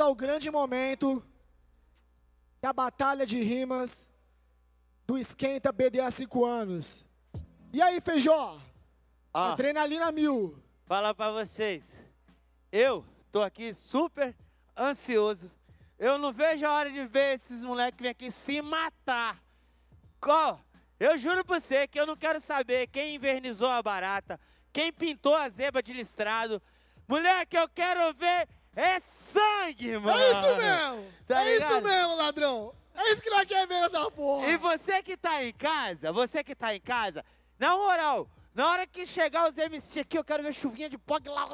chegamos ao grande momento da batalha de rimas do Esquenta BDA 5 anos. E aí, Feijó? Ah, Adrenalina mil. Fala pra vocês. Eu tô aqui super ansioso. Eu não vejo a hora de ver esses moleques vir aqui se matar. Qual? Eu juro pra você que eu não quero saber quem invernizou a barata, quem pintou a zebra de listrado. Moleque, eu quero ver é sangue, é mano. É isso mesmo. Tá é ligado? isso mesmo, ladrão. É isso que nós queremos ver essa porra. E você que tá em casa, você que tá em casa, na moral, na hora que chegar os MC aqui, eu quero ver chuvinha de pó lá.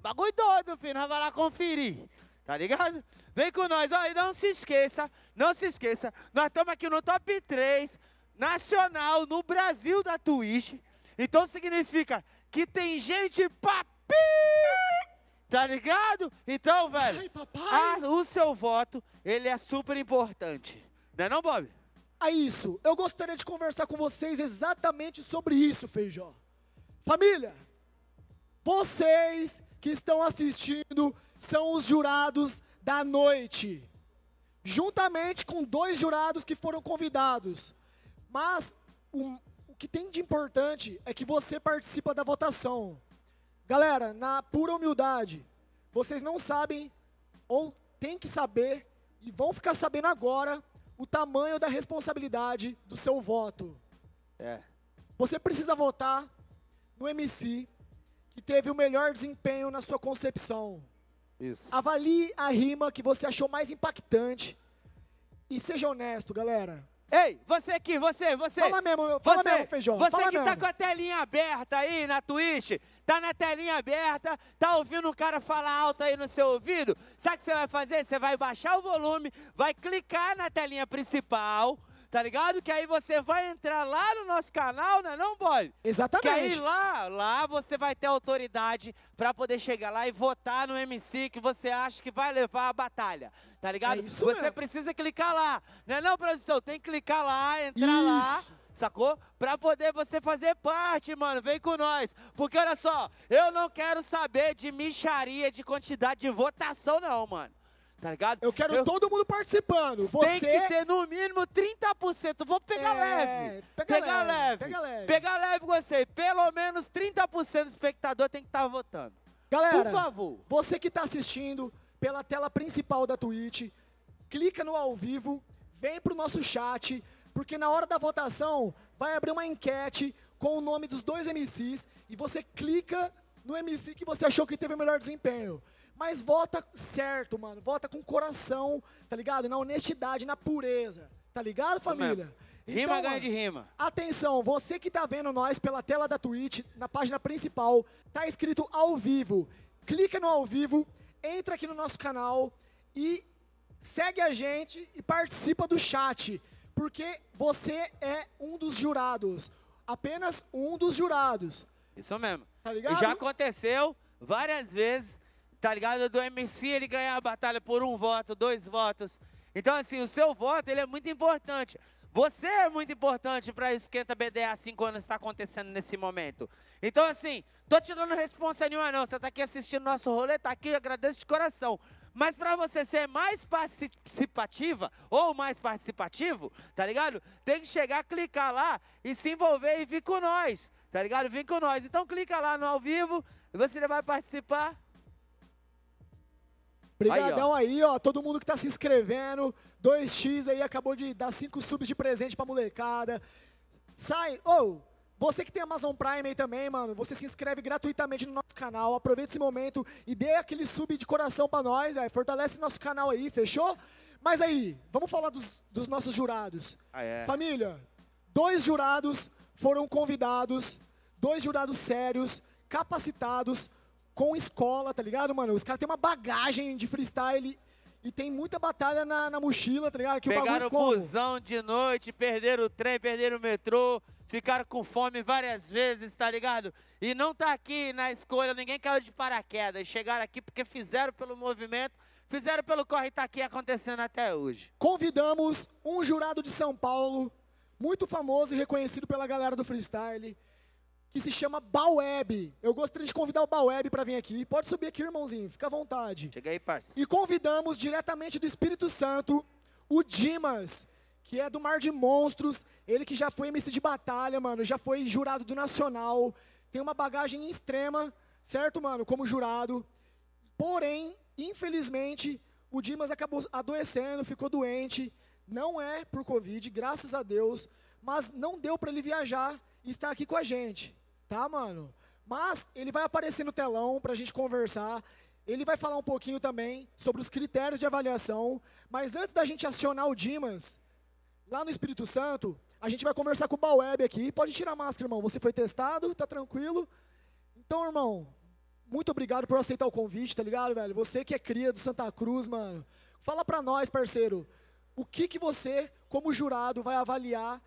Bagulho doido, filho. Nós vai lá conferir. Tá ligado? Vem com nós. Ó, e não se esqueça, não se esqueça. Nós estamos aqui no top 3 nacional no Brasil da Twitch. Então significa que tem gente papinha. Tá ligado? Então, velho, Ai, a, o seu voto, ele é super importante. Não é não, Bob? É isso. Eu gostaria de conversar com vocês exatamente sobre isso, Feijó. Família, vocês que estão assistindo são os jurados da noite. Juntamente com dois jurados que foram convidados. Mas o que tem de importante é que você participa da votação. Galera, na pura humildade, vocês não sabem ou têm que saber e vão ficar sabendo agora o tamanho da responsabilidade do seu voto. É. Você precisa votar no MC que teve o melhor desempenho na sua concepção. Isso. Avalie a rima que você achou mais impactante e seja honesto, galera. Ei, você aqui, você, você. Fala mesmo, fala você, mesmo, Feijão. Você fala que tá mesmo. tá com a telinha aberta aí na Twitch, tá na telinha aberta, tá ouvindo um cara falar alto aí no seu ouvido, sabe o que você vai fazer? Você vai baixar o volume, vai clicar na telinha principal, tá ligado? Que aí você vai entrar lá no nosso canal, né não, boy? Exatamente. Que aí lá, lá você vai ter autoridade pra poder chegar lá e votar no MC que você acha que vai levar a batalha, tá ligado? É isso você mesmo. precisa clicar lá, né não, é não, produção? Tem que clicar lá, entrar isso. lá sacou? Pra poder você fazer parte, mano, vem com nós. Porque olha só, eu não quero saber de micharia, de quantidade de votação não, mano tá ligado? Eu quero eu... todo mundo participando. Você... Tem que ter no mínimo 30%. Vou pegar é... leve. Pega, pega leve, leve. Pega leve. Pega leve você. Pelo menos 30% do espectador tem que estar tá votando. Galera, por favor. Você que está assistindo pela tela principal da Twitch, clica no ao vivo, vem pro nosso chat, porque na hora da votação vai abrir uma enquete com o nome dos dois MCs e você clica no MC que você achou que teve o melhor desempenho. Mas vota certo, mano. Vota com coração, tá ligado? Na honestidade, na pureza. Tá ligado, Isso família? Mesmo. Então, rima grande, de rima. Atenção, você que tá vendo nós pela tela da Twitch, na página principal, tá escrito ao vivo. Clica no ao vivo, entra aqui no nosso canal e segue a gente e participa do chat, porque você é um dos jurados. Apenas um dos jurados. Isso mesmo. Tá ligado? E já aconteceu várias vezes tá ligado? Do MC ele ganhar a batalha por um voto, dois votos. Então, assim, o seu voto ele é muito importante. Você é muito importante para Esquenta BDA 5 assim anos está acontecendo nesse momento. Então, assim, tô te dando responsa nenhuma não. Você tá aqui assistindo nosso rolê, tá aqui, eu agradeço de coração. Mas para você ser mais participativa ou mais participativo, tá ligado? Tem que chegar, clicar lá e se envolver e vir com nós, tá ligado? Vem com nós. Então clica lá no ao vivo, e você vai participar. Obrigadão aí, aí, ó. todo mundo que tá se inscrevendo. 2x aí, acabou de dar 5 subs de presente pra molecada. Sai, ou, oh, você que tem Amazon Prime aí também, mano, você se inscreve gratuitamente no nosso canal, aproveita esse momento e dê aquele sub de coração pra nós, velho. Fortalece nosso canal aí, fechou? Mas aí, vamos falar dos, dos nossos jurados. Ah, é. Família, dois jurados foram convidados, dois jurados sérios, capacitados, com escola, tá ligado, mano? Os caras têm uma bagagem de freestyle e tem muita batalha na, na mochila, tá ligado? Que Pegaram o, bagulho, de noite, perderam o trem, perderam o metrô, ficaram com fome várias vezes, tá ligado? E não tá aqui na escolha, ninguém caiu de paraquedas. Chegaram aqui porque fizeram pelo movimento, fizeram pelo corre tá aqui acontecendo até hoje. Convidamos um jurado de São Paulo, muito famoso e reconhecido pela galera do freestyle, que se chama Baweb. Eu gostaria de convidar o Baweb para vir aqui. Pode subir aqui, irmãozinho, fica à vontade. Chega aí, parceiro. E convidamos diretamente do Espírito Santo o Dimas, que é do Mar de Monstros, ele que já foi MC de batalha, mano, já foi jurado do Nacional, tem uma bagagem extrema, certo, mano, como jurado. Porém, infelizmente, o Dimas acabou adoecendo, ficou doente, não é por Covid, graças a Deus, mas não deu para ele viajar e estar aqui com a gente tá, mano? Mas ele vai aparecer no telão para a gente conversar. Ele vai falar um pouquinho também sobre os critérios de avaliação. Mas antes da gente acionar o Dimas, lá no Espírito Santo, a gente vai conversar com o Baweb aqui. Pode tirar a máscara, irmão. Você foi testado, tá tranquilo. Então, irmão, muito obrigado por aceitar o convite, tá ligado, velho? Você que é cria do Santa Cruz, mano. Fala pra nós, parceiro. O que que você, como jurado, vai avaliar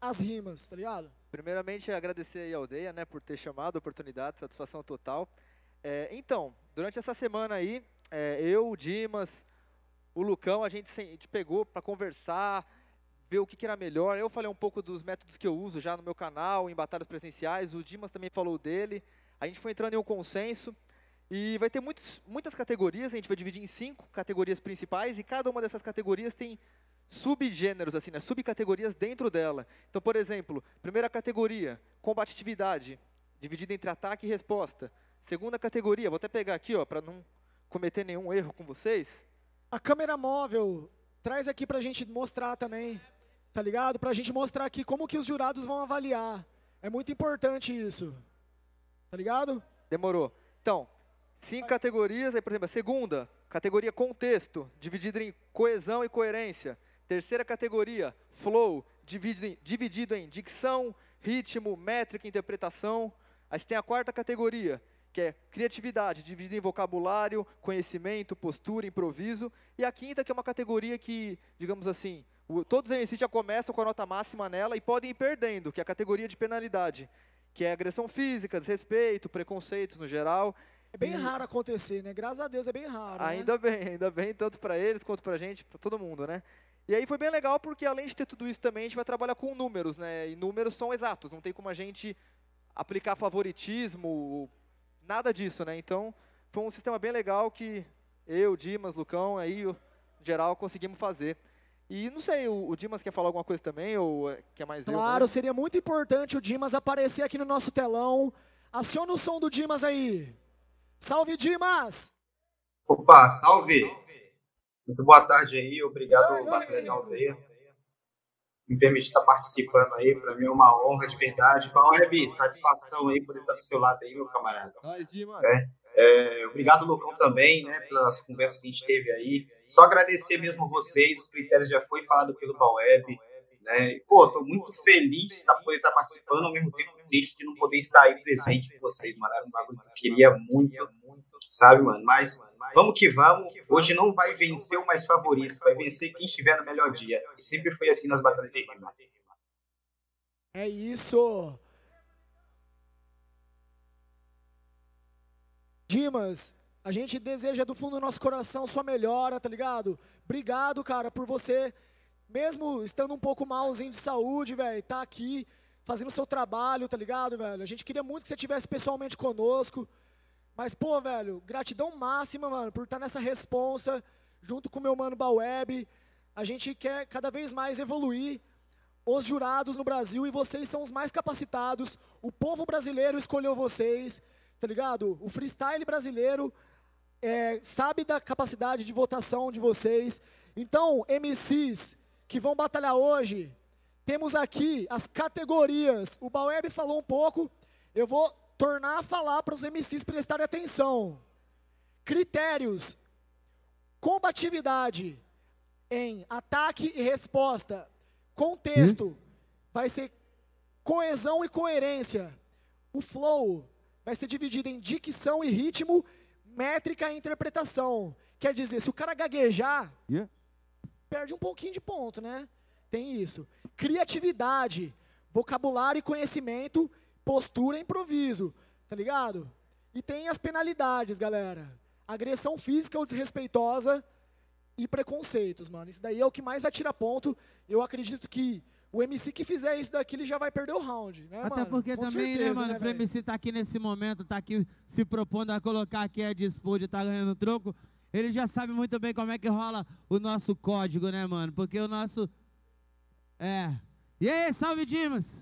as rimas, tá ligado? Primeiramente, agradecer aí a aldeia né, por ter chamado a oportunidade, satisfação total. É, então, durante essa semana aí, é, eu, o Dimas, o Lucão, a gente, se, a gente pegou para conversar, ver o que, que, era melhor. Eu falei um pouco dos métodos que eu uso já no meu canal, em batalhas presenciais, o Dimas também falou dele. A gente foi entrando em um consenso e vai ter muitos, muitas categorias, a gente vai dividir em cinco categorias principais e cada uma dessas categorias tem subgêneros, assim, né, subcategorias dentro dela. Então, por exemplo, primeira categoria, combatividade, dividida entre ataque e resposta. Segunda categoria, vou até pegar aqui, ó, para não cometer nenhum erro com vocês. A câmera móvel, traz aqui para a gente mostrar também, tá ligado? Para a gente mostrar aqui como que os jurados vão avaliar. É muito importante isso, tá ligado? Demorou. Então, cinco categorias, aí, por exemplo, a segunda, categoria contexto, dividida em coesão e coerência. Terceira categoria, flow, dividido em, dividido em dicção, ritmo, métrica, interpretação. Aí você tem a quarta categoria, que é criatividade, dividido em vocabulário, conhecimento, postura, improviso. E a quinta, que é uma categoria que, digamos assim, o, todos os MC já começam com a nota máxima nela e podem ir perdendo, que é a categoria de penalidade, que é agressão física, desrespeito, preconceitos no geral. É bem e, raro acontecer, né? Graças a Deus é bem raro. Né? Ainda né? bem, ainda bem, tanto para eles quanto para a gente, para todo mundo, né? E aí foi bem legal porque além de ter tudo isso também, a gente vai trabalhar com números, né? E números são exatos, não tem como a gente aplicar favoritismo, nada disso, né? Então, foi um sistema bem legal que eu, Dimas, Lucão, aí, o geral, conseguimos fazer. E não sei, o, Dimas quer falar alguma coisa também, ou é, quer mais Claro, eu, mas... seria muito importante o Dimas aparecer aqui no nosso telão. Aciona o som do Dimas aí. Salve, Dimas! Opa, salve! Muito boa tarde aí, obrigado, Batalha ah, Aldeia. Me permitir estar participando aí, para mim é uma honra de verdade. Uma honra, Bi, é satisfação aí poder estar do seu lado aí, meu camarada. É, é, obrigado, Lucão, também, né, pelas conversas que a gente teve aí. Só agradecer mesmo vocês, os critérios já foi falado pelo Baweb. Né? Pô, tô muito feliz de tá, poder estar participando, ao mesmo tempo triste de não poder estar aí presente com vocês, mano. Era um bagulho que eu queria muito, sabe, mano? Mas Vamos que vamos. Hoje não vai vencer o mais favorito, vai vencer quem estiver no melhor dia. E sempre foi assim nas batalhas de rima. É isso. Dimas, a gente deseja do fundo do nosso coração sua melhora, tá ligado? Obrigado, cara, por você, mesmo estando um pouco malzinho de saúde, velho, tá aqui fazendo seu trabalho, tá ligado, velho? A gente queria muito que você estivesse pessoalmente conosco. Mas, pô, velho, gratidão máxima, mano, por estar nessa responsa, junto com o meu mano Baweb. A gente quer cada vez mais evoluir os jurados no Brasil e vocês são os mais capacitados. O povo brasileiro escolheu vocês, tá ligado? O freestyle brasileiro é, sabe da capacidade de votação de vocês. Então, MCs que vão batalhar hoje, temos aqui as categorias. O Baweb falou um pouco, eu vou tornar a falar para os MCs prestarem atenção. Critérios: combatividade em ataque e resposta. Contexto: hum? vai ser coesão e coerência. O flow vai ser dividido em dicção e ritmo, métrica e interpretação. Quer dizer, se o cara gaguejar, yeah. perde um pouquinho de ponto, né? Tem isso. Criatividade, vocabulário e conhecimento Postura é improviso, tá ligado? E tem as penalidades, galera. Agressão física ou desrespeitosa e preconceitos, mano. Isso daí é o que mais vai tirar ponto. Eu acredito que o MC que fizer isso daqui, ele já vai perder o round, né, Até mano? porque Com também, né, certeza, né, mano, né, MC tá aqui nesse momento, tá aqui se propondo a colocar aqui a disputa, tá ganhando troco, ele já sabe muito bem como é que rola o nosso código, né, mano? Porque o nosso... É... E aí, salve, Dimas!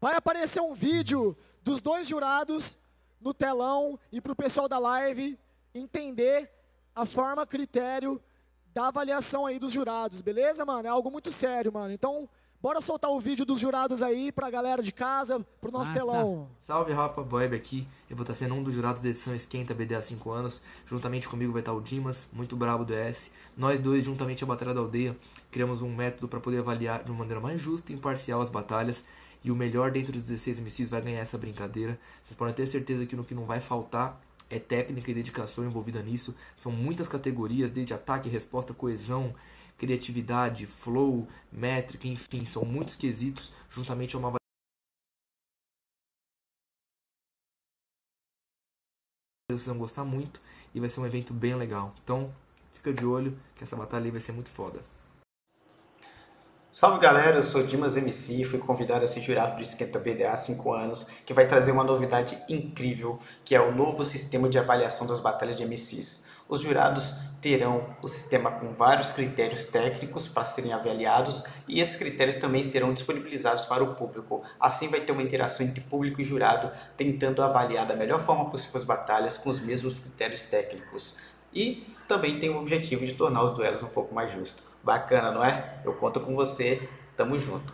Vai aparecer um vídeo dos dois jurados no telão e para o pessoal da live entender a forma, critério da avaliação aí dos jurados, beleza, mano? É algo muito sério, mano. Então, bora soltar o vídeo dos jurados aí para a galera de casa, para o nosso Nossa. telão. Salve, Rafa Boeb aqui. Eu vou estar tá sendo um dos jurados da edição Esquenta BD há 5 anos. Juntamente comigo vai estar tá o Dimas, muito brabo do S. Nós dois, juntamente a Batalha da Aldeia, criamos um método para poder avaliar de uma maneira mais justa e imparcial as batalhas e o melhor dentro dos 16 MCs vai ganhar essa brincadeira. Vocês podem ter certeza que no que não vai faltar é técnica e dedicação envolvida nisso. São muitas categorias, desde ataque, resposta, coesão, criatividade, flow, métrica, enfim, são muitos quesitos juntamente a uma vocês vão gostar muito e vai ser um evento bem legal. Então, fica de olho que essa batalha aí vai ser muito foda. Salve galera, eu sou Dimas MC e fui convidado a ser jurado do Esquenta BDA há 5 anos, que vai trazer uma novidade incrível, que é o novo sistema de avaliação das batalhas de MCs. Os jurados terão o sistema com vários critérios técnicos para serem avaliados e esses critérios também serão disponibilizados para o público. Assim vai ter uma interação entre público e jurado, tentando avaliar da melhor forma possível as batalhas com os mesmos critérios técnicos. E também tem o objetivo de tornar os duelos um pouco mais justos. Bacana, não é? Eu conto com você. Tamo junto.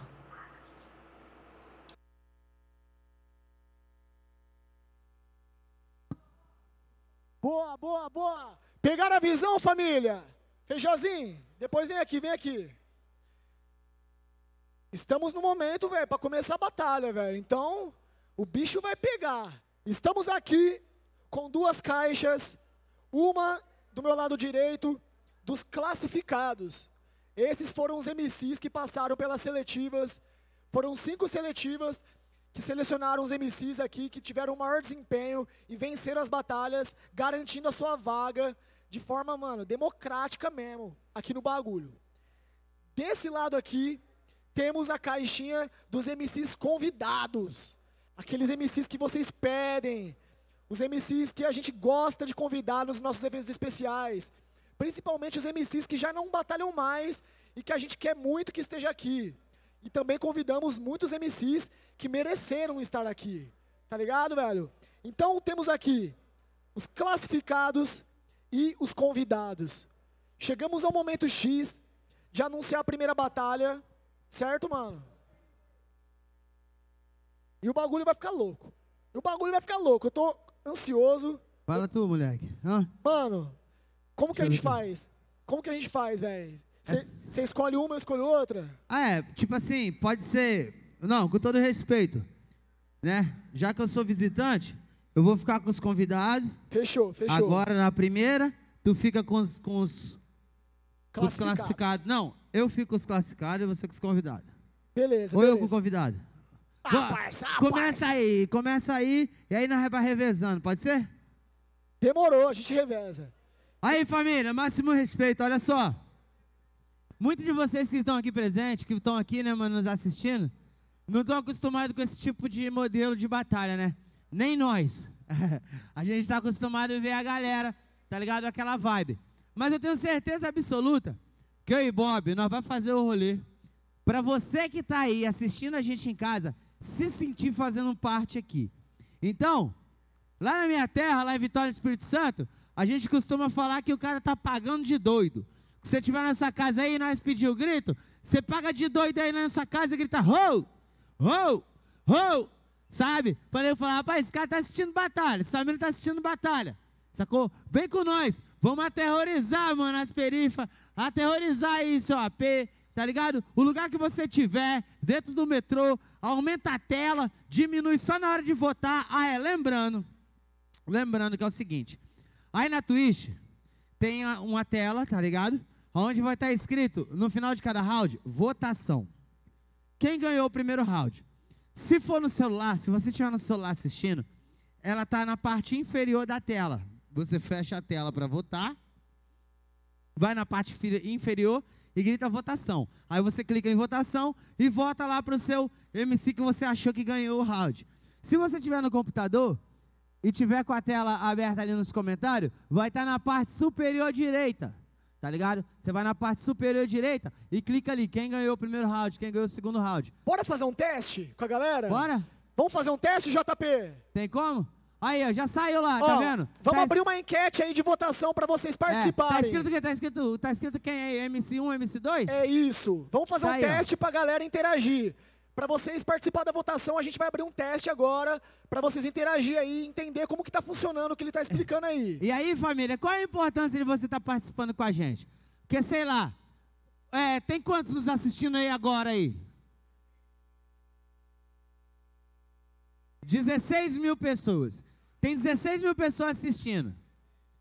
Boa, boa, boa. Pegaram a visão, família? Feijozinho, depois vem aqui, vem aqui. Estamos no momento, velho, para começar a batalha, velho. Então, o bicho vai pegar. Estamos aqui com duas caixas, uma do meu lado direito dos classificados. Esses foram os MCs que passaram pelas seletivas. Foram cinco seletivas que selecionaram os MCs aqui que tiveram o maior desempenho e venceram as batalhas, garantindo a sua vaga de forma, mano, democrática mesmo, aqui no bagulho. Desse lado aqui, temos a caixinha dos MCs convidados. Aqueles MCs que vocês pedem, os MCs que a gente gosta de convidar nos nossos eventos especiais principalmente os MCs que já não batalham mais e que a gente quer muito que esteja aqui. E também convidamos muitos MCs que mereceram estar aqui. Tá ligado, velho? Então temos aqui os classificados e os convidados. Chegamos ao momento X de anunciar a primeira batalha, certo, mano? E o bagulho vai ficar louco. E o bagulho vai ficar louco. Eu tô ansioso. Fala tu, moleque. Hã? Mano, como que a gente faz? Como que a gente faz, velho? Você escolhe uma, eu escolho outra? Ah, é, tipo assim, pode ser. Não, com todo respeito, né? Já que eu sou visitante, eu vou ficar com os convidados. Fechou, fechou. Agora na primeira, tu fica com os, com os, classificados. Os Não, eu fico com os classificados e você com os convidados. Beleza, Ou beleza. eu com o convidado. Ah, parça, ah, começa aí, começa aí, e aí nós vai revezando, pode ser? Demorou, a gente reveza. Aí, família, máximo respeito, olha só. Muitos de vocês que estão aqui presentes, que estão aqui, né, mano, nos assistindo, não estão acostumados com esse tipo de modelo de batalha, né? Nem nós. a gente está acostumado a ver a galera, tá ligado? Aquela vibe. Mas eu tenho certeza absoluta que eu e Bob, nós vamos fazer o rolê. Para você que está aí assistindo a gente em casa, se sentir fazendo parte aqui. Então, lá na minha terra, lá em Vitória do Espírito Santo, a gente costuma falar que o cara tá pagando de doido. Se você estiver nessa casa aí e nós pedir o grito, você paga de doido aí na sua casa e grita, ho, ho, ho, sabe? Falei, eu falar, rapaz, esse cara tá assistindo batalha, esse família tá assistindo batalha, sacou? Vem com nós, vamos aterrorizar, mano, as perifas, aterrorizar aí seu AP, tá ligado? O lugar que você tiver, dentro do metrô, aumenta a tela, diminui só na hora de votar. Ah, é, lembrando, lembrando que é o seguinte, Aí na Twitch tem uma tela, tá ligado? Onde vai estar tá escrito, no final de cada round, votação. Quem ganhou o primeiro round? Se for no celular, se você estiver no celular assistindo, ela tá na parte inferior da tela. Você fecha a tela para votar, vai na parte inferior e grita votação. Aí você clica em votação e vota lá pro seu MC que você achou que ganhou o round. Se você tiver no computador, e tiver com a tela aberta ali nos comentários, vai estar tá na parte superior direita. Tá ligado? Você vai na parte superior direita e clica ali. Quem ganhou o primeiro round, quem ganhou o segundo round. Bora fazer um teste com a galera? Bora? Vamos fazer um teste, JP? Tem como? Aí, ó, já saiu lá, tá ó, tá vendo? Vamos tá abrir es... uma enquete aí de votação pra vocês participarem. É, tá escrito o Tá escrito, tá escrito quem aí? MC1, MC2? É isso. Vamos fazer tá um aí, teste ó. pra galera interagir. Para vocês participar da votação, a gente vai abrir um teste agora para vocês interagir aí e entender como que tá funcionando o que ele está explicando aí. E aí, família, qual é a importância de você estar tá participando com a gente? Porque, sei lá, é, tem quantos nos assistindo aí agora aí? 16 mil pessoas. Tem 16 mil pessoas assistindo.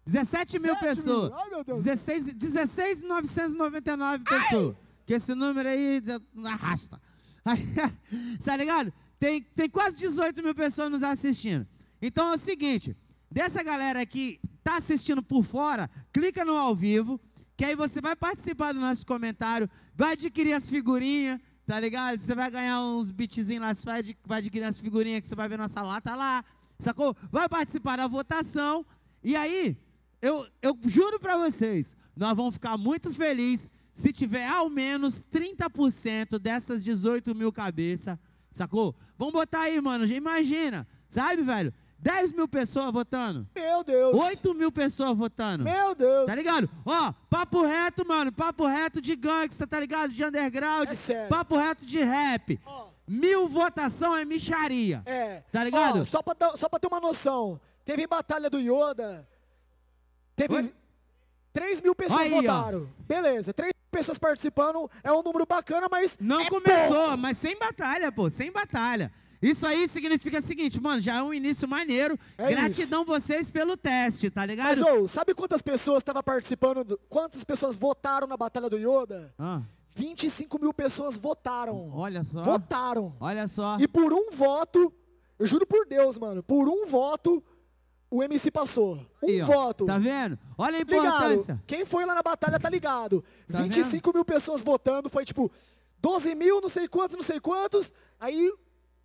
17 mil pessoas. Mil. Ai, 16.999 pessoas. Que esse número aí arrasta. tá ligado? Tem, tem quase 18 mil pessoas nos assistindo. Então é o seguinte: dessa galera que tá assistindo por fora, clica no ao vivo, que aí você vai participar do nosso comentário, vai adquirir as figurinhas, tá ligado? Você vai ganhar uns bitzinhos lá, você vai, vai adquirir as figurinhas que você vai ver nossa lata lá, sacou? Vai participar da votação. E aí, eu, eu juro para vocês, nós vamos ficar muito felizes se tiver ao menos 30% dessas 18 mil cabeças, sacou? Vamos botar aí, mano, imagina, sabe, velho? 10 mil pessoas votando. Meu Deus. 8 mil pessoas votando. Meu Deus. Tá ligado? Ó, papo reto, mano. Papo reto de gangsta, tá ligado? De underground. É sério. Papo reto de rap. Mil votação é micharia. É. Tá ligado? só, pra, só pra ter uma noção. Teve batalha do Yoda. Teve, Oi? 3 mil pessoas Aí, votaram. Ó. Beleza, 3 pessoas participando é um número bacana, mas. Não é começou, mas sem batalha, pô, sem batalha. Isso aí significa o seguinte, mano, já é um início maneiro. É Gratidão isso. vocês pelo teste, tá ligado? Mas, ô, sabe quantas pessoas estavam participando? Do... Quantas pessoas votaram na Batalha do Yoda? Ah. 25 mil pessoas votaram. Olha só. Votaram. Olha só. E por um voto, eu juro por Deus, mano, por um voto, o MC passou. Um aí, voto. Tá vendo? Olha a importância. Ligado. Quem foi lá na batalha tá ligado. Tá 25 vendo? mil pessoas votando, foi tipo 12 mil, não sei quantos, não sei quantos. Aí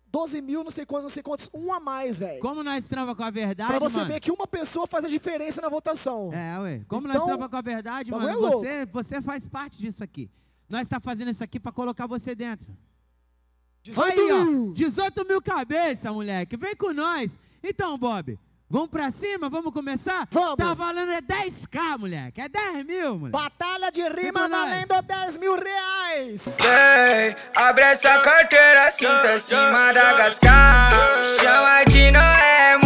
12 mil, não sei quantos, não sei quantos, um a mais, velho. Como nós trampa com a verdade, Pra você mano. ver que uma pessoa faz a diferença na votação. É, ué. Como então, nós trampa com a verdade, mano, é você, você faz parte disso aqui. Nós tá fazendo isso aqui pra colocar você dentro. 18 Aí, mil. Ó, 18 mil cabeça, moleque. Vem com nós. Então, Bob, Vamos pra cima? Vamos começar? Vamos! Tá valendo é 10k, moleque. É 10 mil, moleque. Batalha de rima valendo nós. 10 mil reais. Ei, abre essa carteira, sinta-se Madagascar. Chama de Noé,